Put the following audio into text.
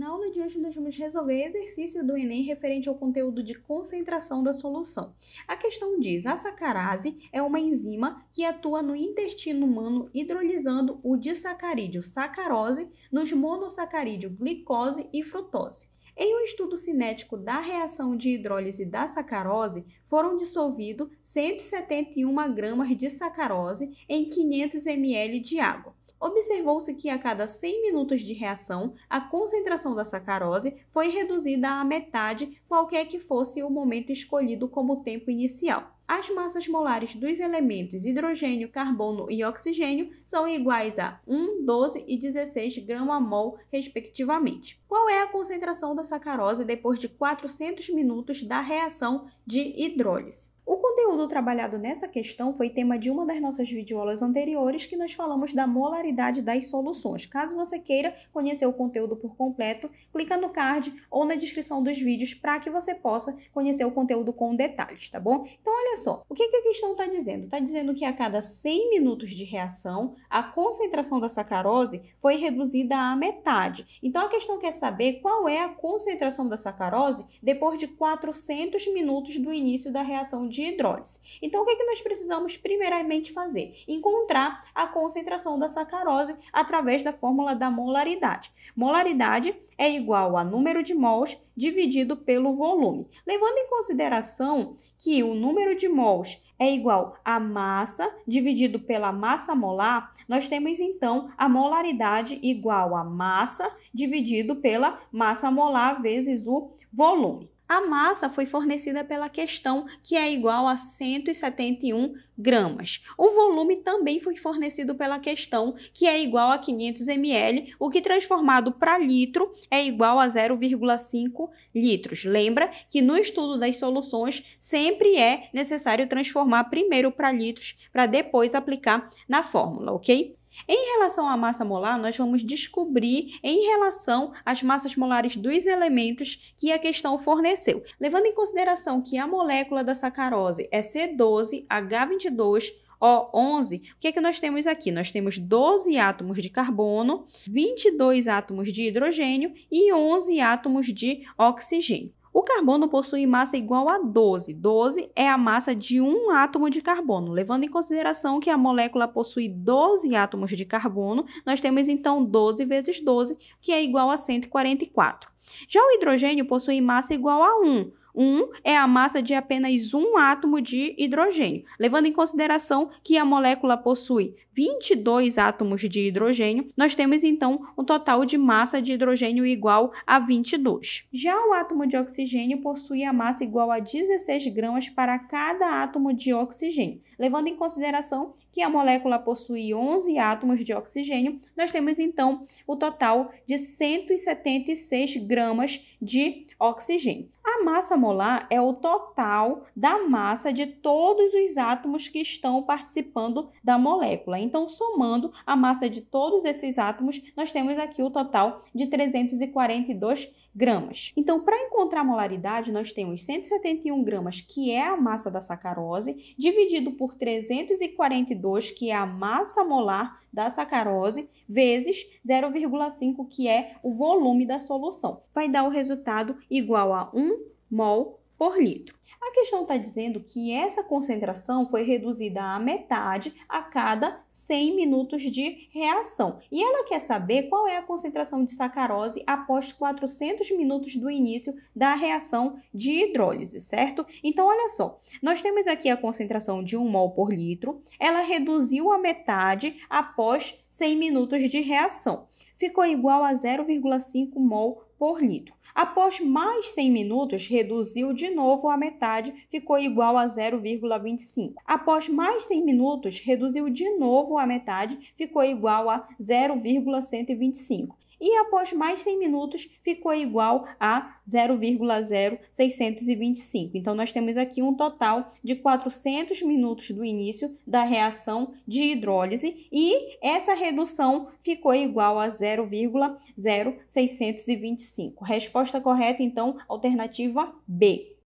Na aula de hoje, nós vamos resolver exercício do Enem referente ao conteúdo de concentração da solução. A questão diz: a sacarase é uma enzima que atua no intestino humano hidrolisando o disacarídeo sacarose nos monossacarídeos glicose e frutose. Em um estudo cinético da reação de hidrólise da sacarose, foram dissolvidos 171 gramas de sacarose em 500 ml de água observou-se que a cada 100 minutos de reação, a concentração da sacarose foi reduzida à metade, qualquer que fosse o momento escolhido como tempo inicial. As massas molares dos elementos hidrogênio, carbono e oxigênio são iguais a 1, 12 e 16 grama mol, respectivamente. Qual é a concentração da sacarose depois de 400 minutos da reação de hidrólise? O conteúdo trabalhado nessa questão foi tema de uma das nossas videoaulas anteriores que nós falamos da molaridade das soluções. Caso você queira conhecer o conteúdo por completo, clica no card ou na descrição dos vídeos para que você possa conhecer o conteúdo com detalhes, tá bom? Então olha só, o que, que a questão está dizendo? Está dizendo que a cada 100 minutos de reação, a concentração da sacarose foi reduzida à metade. Então a questão quer saber qual é a concentração da sacarose depois de 400 minutos do início da reação de hidrogênio. Então, o que, é que nós precisamos primeiramente fazer? Encontrar a concentração da sacarose através da fórmula da molaridade. Molaridade é igual a número de mols dividido pelo volume. Levando em consideração que o número de mols é igual a massa dividido pela massa molar, nós temos então a molaridade igual a massa dividido pela massa molar vezes o volume. A massa foi fornecida pela questão, que é igual a 171 gramas. O volume também foi fornecido pela questão, que é igual a 500 ml, o que transformado para litro é igual a 0,5 litros. Lembra que no estudo das soluções sempre é necessário transformar primeiro para litros para depois aplicar na fórmula, ok? Em relação à massa molar, nós vamos descobrir em relação às massas molares dos elementos que a questão forneceu. Levando em consideração que a molécula da sacarose é C12H22, o11, o que é que nós temos aqui? Nós temos 12 átomos de carbono, 22 átomos de hidrogênio e 11 átomos de oxigênio. O carbono possui massa igual a 12. 12 é a massa de um átomo de carbono. Levando em consideração que a molécula possui 12 átomos de carbono, nós temos então 12 vezes 12, que é igual a 144. Já o hidrogênio possui massa igual a 1. 1 é a massa de apenas um átomo de hidrogênio, levando em consideração que a molécula possui 22 átomos de hidrogênio, nós temos então um total de massa de hidrogênio igual a 22. Já o átomo de oxigênio possui a massa igual a 16 gramas para cada átomo de oxigênio, levando em consideração que a molécula possui 11 átomos de oxigênio, nós temos então o total de 176 gramas de oxigênio. A massa molar é o total da massa de todos os átomos que estão participando da molécula. Então, somando a massa de todos esses átomos, nós temos aqui o total de 342 gramas. Então, para encontrar a molaridade, nós temos 171 gramas, que é a massa da sacarose, dividido por 342, que é a massa molar da sacarose, vezes 0,5, que é o volume da solução. Vai dar o resultado igual a 1 mol por litro. A questão está dizendo que essa concentração foi reduzida à metade a cada 100 minutos de reação. E ela quer saber qual é a concentração de sacarose após 400 minutos do início da reação de hidrólise, certo? Então, olha só, nós temos aqui a concentração de 1 mol por litro, ela reduziu a metade após 100 minutos de reação. Ficou igual a 0,5 mol por litro. Após mais 100 minutos, reduziu de novo a metade, ficou igual a 0,25. Após mais 100 minutos, reduziu de novo a metade, ficou igual a 0,125 e após mais 100 minutos ficou igual a 0,0625. Então nós temos aqui um total de 400 minutos do início da reação de hidrólise e essa redução ficou igual a 0,0625. Resposta correta então alternativa B.